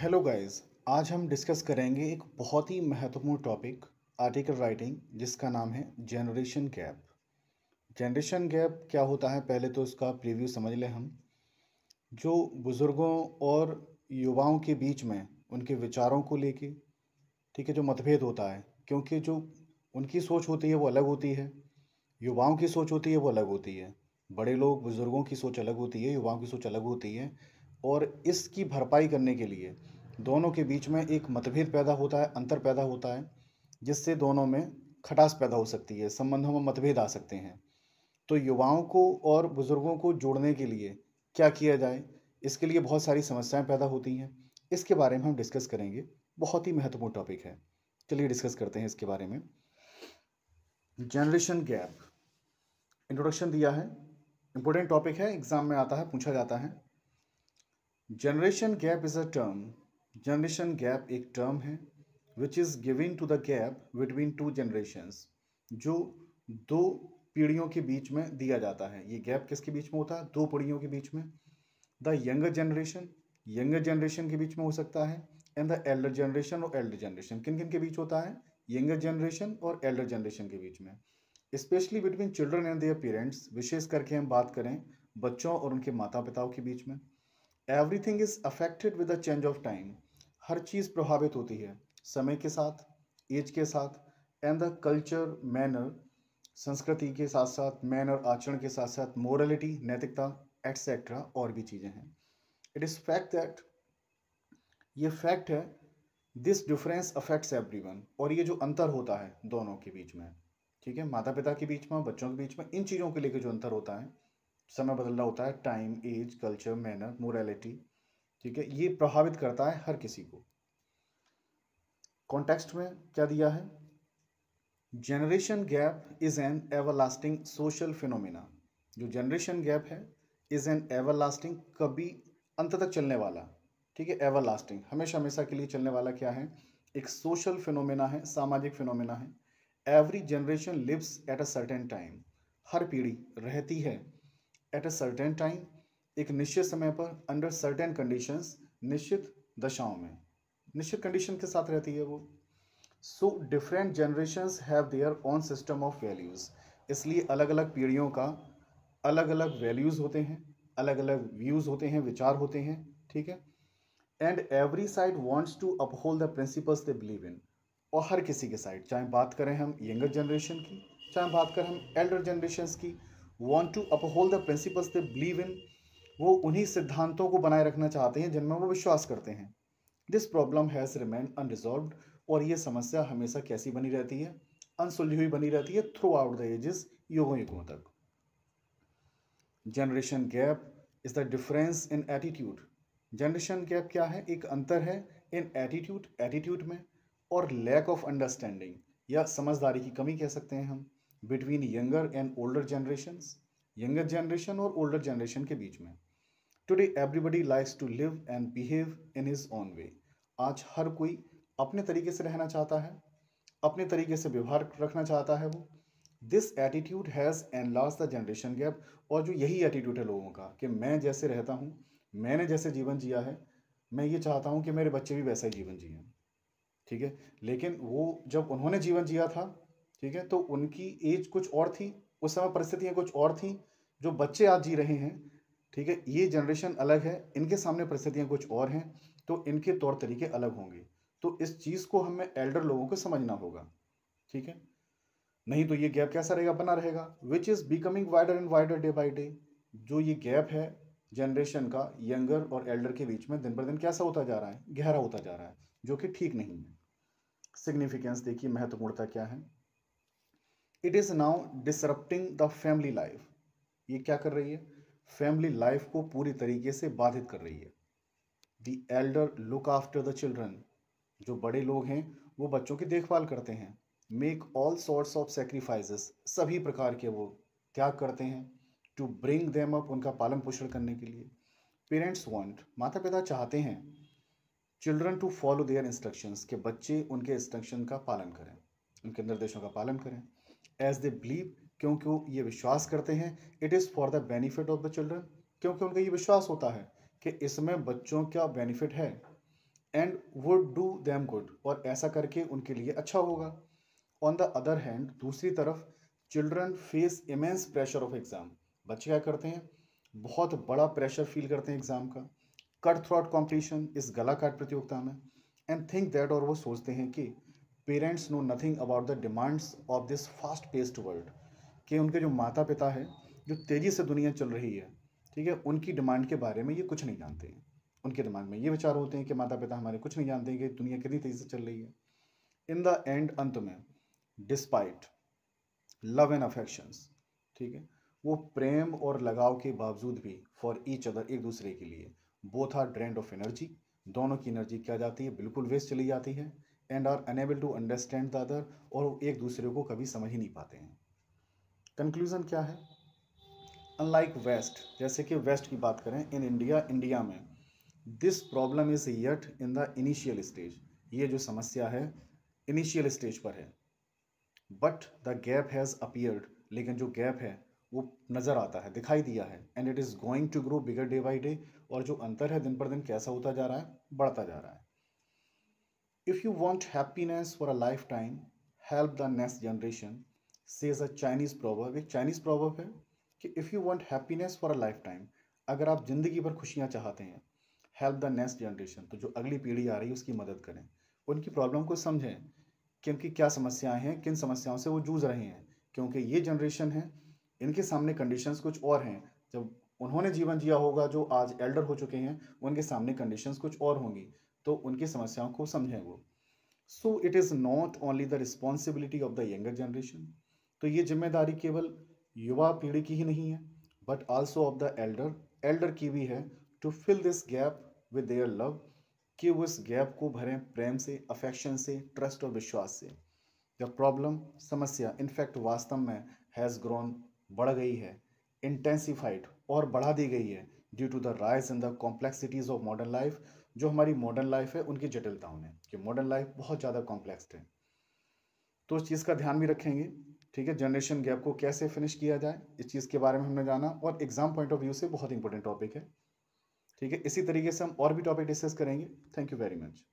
Hello guys आज हम discuss करेंगे एक बहुत ही महत्वपूर्ण टॉपिक आर्टिकल राइटिंग जिसका नाम है जनरेशन गैप जनरेशन गैप क्या होता है पहले तो इसका प्रीव्यू समझ लें हम जो बुज़ुर्गों और युवाओं के बीच में उनके विचारों को लेके ठीक है जो मतभेद होता है क्योंकि जो उनकी सोच होती है वो अलग होती है युवाओं की सोच होती है वो अलग होती है बड़े लोग बुज़ुर्गों की सोच अलग होती है युवाओं की सोच अलग होती है और इसकी भरपाई करने के लिए दोनों के बीच में एक मतभेद पैदा होता है अंतर पैदा होता है जिससे दोनों में खटास पैदा हो सकती है संबंधों में मतभेद आ सकते हैं तो युवाओं को और बुज़ुर्गों को जोड़ने के लिए क्या किया जाए इसके लिए बहुत सारी समस्याएं पैदा होती हैं इसके बारे में हम डिस्कस करेंगे बहुत ही महत्वपूर्ण टॉपिक है चलिए डिस्कस करते हैं इसके बारे में जनरेशन गैप इंट्रोडक्शन दिया है इंपॉर्टेंट टॉपिक है एग्जाम में आता है पूछा जाता है generation gap is a term generation gap एक टर्म है which is giving to the gap between two generations जो दो पीढ़ियों के बीच में दिया जाता है ये गैप किसके बीच में होता है दो पीढ़ियों के बीच में the younger generation younger generation के बीच में हो सकता है एंड द एल्डर जनरेशन और एल्डर जनरेशन किन किन के बीच होता है यंगर जनरेशन और एल्डर जनरेशन के बीच में specially between children and their parents विशेष करके हम बात करें बच्चों और उनके माता पिताओं के बीच में everything is affected with the change of time हर चीज़ प्रभावित होती है समय के साथ एज के साथ एंड द कल्चर मैनर संस्कृति के साथ साथ मैनर आचरण के साथ साथ मोरलिटी नैतिकता एट्सेट्रा और भी चीज़ें हैं इट इज़ फैक्ट दैट ये फैक्ट है दिस डिफरेंस अफेक्ट्स एवरीवन और ये जो अंतर होता है दोनों के बीच में ठीक है माता पिता के बीच में बच्चों के बीच में इन चीज़ों के लेकर जो अंतर होता है समय बदल रहा होता है time age culture manner morality ठीक है ये प्रभावित करता है हर किसी को कॉन्टेक्स्ट में क्या दिया है generation gap is an everlasting social phenomena जो जनरेशन गैप है इज एन एवरलास्टिंग कभी अंत तक चलने वाला ठीक है एवरलास्टिंग हमेशा हमेशा के लिए चलने वाला क्या है एक सोशल फिनोमिना है सामाजिक फिनोमिना है every generation lives at a certain time हर पीढ़ी रहती है एट अ सर्टेन टाइम एक निश्चित समय पर अंडर सर्टेन कंडीशंस निश्चित दशाओं में निश्चित कंडीशन के साथ रहती है वो so different generations have their own system of values इसलिए अलग अलग पीढ़ियों का अलग अलग वैल्यूज़ होते हैं अलग अलग व्यूज़ होते हैं विचार होते हैं ठीक है and every side wants to uphold the principles they believe in और हर किसी के साइड चाहे बात करें हम यंगर जनरेशन की चाहे बात करें हम एल्डर जनरेशन की want to uphold the principles they believe in वो उन्हीं सिद्धांतों को बनाए रखना चाहते हैं जिनमें वो विश्वास करते हैं this problem has remain unresolved और ये समस्या हमेशा कैसी बनी रहती है अनसुलझी हुई बनी रहती है थ्रू आउट द एजेस युगों युगों तक generation gap is the difference in attitude generation gap क्या है एक अंतर है इन एटीट्यूड एटीट्यूड में और लैक ऑफ अंडरस्टैंडिंग या समझदारी की कमी कह सकते हैं हम between younger and older generation younger generation और ओल्डर जनरेशन के बीच में today everybody likes to live and behave in his own way आज हर कोई अपने तरीके से रहना चाहता है अपने तरीके से व्यवहार रखना चाहता है वो this attitude has and last the generation gap और जो यही एटीट्यूड है लोगों का कि मैं जैसे रहता हूँ मैंने जैसे जीवन जिया है मैं ये चाहता हूँ कि मेरे बच्चे भी वैसा ही जीवन जिए ठीक है लेकिन वो जब उन्होंने जीवन जिया था ठीक है तो उनकी एज कुछ और थी उस समय परिस्थितियाँ कुछ और थी जो बच्चे आज जी रहे हैं ठीक है ये जनरेशन अलग है इनके सामने परिस्थितियाँ कुछ और हैं तो इनके तौर तरीके अलग होंगे तो इस चीज़ को हमें एल्डर लोगों को समझना होगा ठीक है नहीं तो ये गैप कैसा रहेगा बना रहेगा which is becoming wider and wider day by day जो ये गैप है जनरेशन का यंगर और एल्डर के बीच में दिन पर दिन कैसा होता जा रहा है गहरा होता जा रहा है जो कि ठीक नहीं है सिग्निफिकेंस देखिए महत्वपूर्णता क्या है it is now disrupting the family life ये क्या कर रही है फैमिली लाइफ को पूरी तरीके से बाधित कर रही है the elder look after the children जो बड़े लोग हैं वो बच्चों की देखभाल करते हैं make all sorts of sacrifices सभी प्रकार के वो त्याग करते हैं टू ब्रिंग देम अप उनका पालन पोषण करने के लिए पेरेंट्स वांट माता पिता चाहते हैं children to follow their instructions के बच्चे उनके इंस्ट्रक्शन का पालन करें उनके निर्देशों का पालन करें एज दे बिलीव क्योंकि वो ये विश्वास करते हैं it is for the benefit of the children क्योंकि उनका ये विश्वास होता है कि इसमें बच्चों का बेनिफिट है and would do them good और ऐसा करके उनके लिए अच्छा होगा ऑन द अदर हैंड दूसरी तरफ children face immense pressure of exam बच्चे क्या करते हैं बहुत बड़ा प्रेशर फील करते हैं एग्ज़ाम का कट थ्रॉट कॉम्पिटिशन इस गला काट प्रतियोगिता में एंड थिंक दैट और वो सोचते हैं कि parents know nothing about the demands of this fast paced world कि उनके जो माता पिता है जो तेज़ी से दुनिया चल रही है ठीक है उनकी डिमांड के बारे में ये कुछ नहीं जानते हैं उनके दिमाग में ये विचार होते हैं कि माता पिता हमारे कुछ नहीं जानते हैं कि दुनिया कितनी तेज़ी से चल रही है इन द एंड अंत में डिस्पाइट लव एंड अफेक्शंस ठीक है वो प्रेम और लगाव के बावजूद भी फॉर ईच अदर एक दूसरे के लिए both are drained of energy दोनों की एनर्जी क्या जाती है बिल्कुल वेस्ट चली जाती है and are unable to understand the other और एक दूसरे को कभी समझ ही नहीं पाते हैं कंक्लूज़न क्या है अनलाइक वेस्ट जैसे कि वेस्ट की बात करें इन इंडिया इंडिया में this problem is yet in the initial stage ये जो समस्या है इनिशियल स्टेज पर है but the gap has appeared लेकिन जो गैप है वो नज़र आता है दिखाई दिया है and it is going to grow bigger day by day और जो अंतर है दिन पर दिन कैसा होता जा रहा है बढ़ता जा रहा है If you want happiness for a lifetime, help the next generation, says a Chinese proverb. एक Chinese proverb है कि if you want happiness for a lifetime, अगर आप ज़िंदगी भर खुशियाँ चाहते हैं हेल्प द नेक्स्ट जनरेशन तो जो अगली पीढ़ी आ रही है उसकी मदद करें उनकी प्रॉब्लम को समझें कि उनकी क्या समस्याएं हैं किन समस्याओं से वो जूझ रहे हैं क्योंकि ये जनरेशन है इनके सामने कंडीशंस कुछ और हैं जब उन्होंने जीवन जिया होगा जो आज एल्डर हो चुके हैं उनके सामने कंडीशंस कुछ और होंगी तो उनकी समस्याओं को समझें वो so it is not only the responsibility of the younger generation तो ये जिम्मेदारी केवल युवा पीढ़ी की ही नहीं है but also of the elder elder की भी है to fill this gap with their love कि वो इस गैप को भरें प्रेम से अफेक्शन से ट्रस्ट और विश्वास से द प्रॉब्लम समस्या इनफैक्ट वास्तव में हैज़ ग्रोन बढ़ गई है इंटेंसीफाइड और बढ़ा दी गई है due to the rise in the complexities of modern life जो हमारी मॉडर्न लाइफ है उनकी जटिलताओं में कि मॉडर्न लाइफ बहुत ज़्यादा कॉम्प्लेक्स है तो उस चीज़ का ध्यान भी रखेंगे ठीक है जनरेशन गैप को कैसे फिनिश किया जाए इस चीज़ के बारे में हमने जाना और एग्जाम पॉइंट ऑफ व्यू से बहुत इंपॉर्टेंट टॉपिक है ठीक है इसी तरीके से हम और भी टॉपिक डिस्कस करेंगे थैंक यू वेरी मच